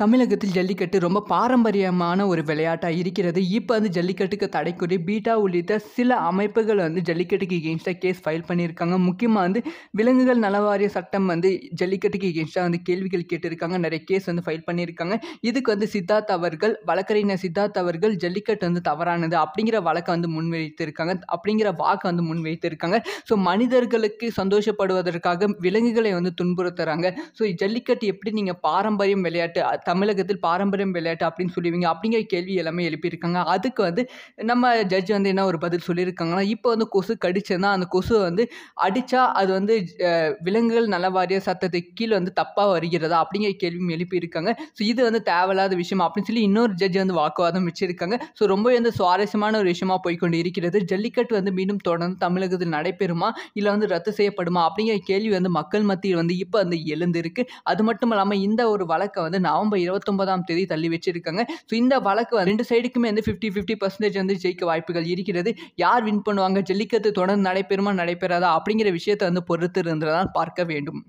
தமிழகத்தில் ஜல்லிக்கட்டு ரொம்ப பாரம்பரியமான ஒரு விளையாட்டாக இருக்கிறது இப்போ வந்து ஜல்லிக்கட்டுக்கு கூறி பீட்டா உள்ளிட்ட சில அமைப்புகள் வந்து ஜல்லிக்கட்டுக்கு எகேன்ஸ்டாக கேஸ் ஃபைல் பண்ணியிருக்காங்க முக்கியமாக வந்து விலங்குகள் நலவாரிய சட்டம் வந்து ஜல்லிக்கட்டுக்கு எகேன்ஸ்டாக வந்து கேள்விகள் கேட்டிருக்காங்க நிறைய கேஸ் வந்து ஃபைல் பண்ணியிருக்காங்க இதுக்கு வந்து சித்தார்த் அவர்கள் வழக்கறிஞர் சித்தார்த் அவர்கள் ஜல்லிக்கட்டு வந்து தவறானது அப்படிங்கிற வழக்கை வந்து முன்வைத்திருக்காங்க அப்படிங்கிற வாக்கு வந்து முன்வைத்திருக்காங்க ஸோ மனிதர்களுக்கு சந்தோஷப்படுவதற்காக விலங்குகளை வந்து துன்புறுத்துறாங்க ஸோ ஜல்லிக்கட்டு எப்படி நீங்கள் பாரம்பரியம் விளையாட்டு தமிழகத்தில் பாரம்பரியம் விளையாட்டு அப்படின்னு சொல்லுவீங்க அப்படிங்கிற கேள்வி எல்லாமே எழுப்பியிருக்காங்க அதுக்கு வந்து நம்ம ஜட்ஜ் வந்து என்ன ஒரு பதில் சொல்லியிருக்காங்கன்னா இப்போ வந்து கொசு கடிச்சதுனா அந்த கொசு வந்து அடித்தா அது வந்து விலங்குகள் நலவாரிய சத்தத்தை கீழே வந்து தப்பாக வருகிறதா அப்படிங்கிற கேள்வியும் எழுப்பியிருக்காங்க ஸோ இது வந்து தேவையில்லாத விஷயம் அப்படின்னு சொல்லி இன்னொரு ஜட்ஜ் வந்து வாக்குவாதம் வச்சுருக்காங்க ஸோ ரொம்பவே வந்து சுவாரஸ்யமான ஒரு விஷயமா போய்கொண்டு இருக்கிறது ஜல்லிக்கட்டு வந்து மீண்டும் தொடர்ந்து தமிழகத்தில் நடைபெறுமா இல்லை வந்து ரத்து செய்யப்படுமா அப்படிங்கிற கேள்வி வந்து மக்கள் மத்தியில் வந்து இப்போ வந்து எழுந்திருக்கு அது மட்டும் இல்லாமல் இந்த ஒரு வழக்கை வந்து நவம்பர் இருபத்தொன்பதாம் தேதி தள்ளி வச்சிருக்காங்க ஸோ இந்த வழக்கு ரெண்டு சைடுக்குமே வந்து ஃபிஃப்டி ஃபிஃப்டி பர்சன்டேஜ் வந்து ஜெயிக்க வாய்ப்புகள் இருக்கிறது யார் வின் பண்ணுவாங்க ஜல்லிக்கத்து தொடர்ந்து நடைபெறுமா நடைபெறாதா அப்படிங்கிற விஷயத்தை வந்து பொறுத்து இருந்ததான் பார்க்க வேண்டும்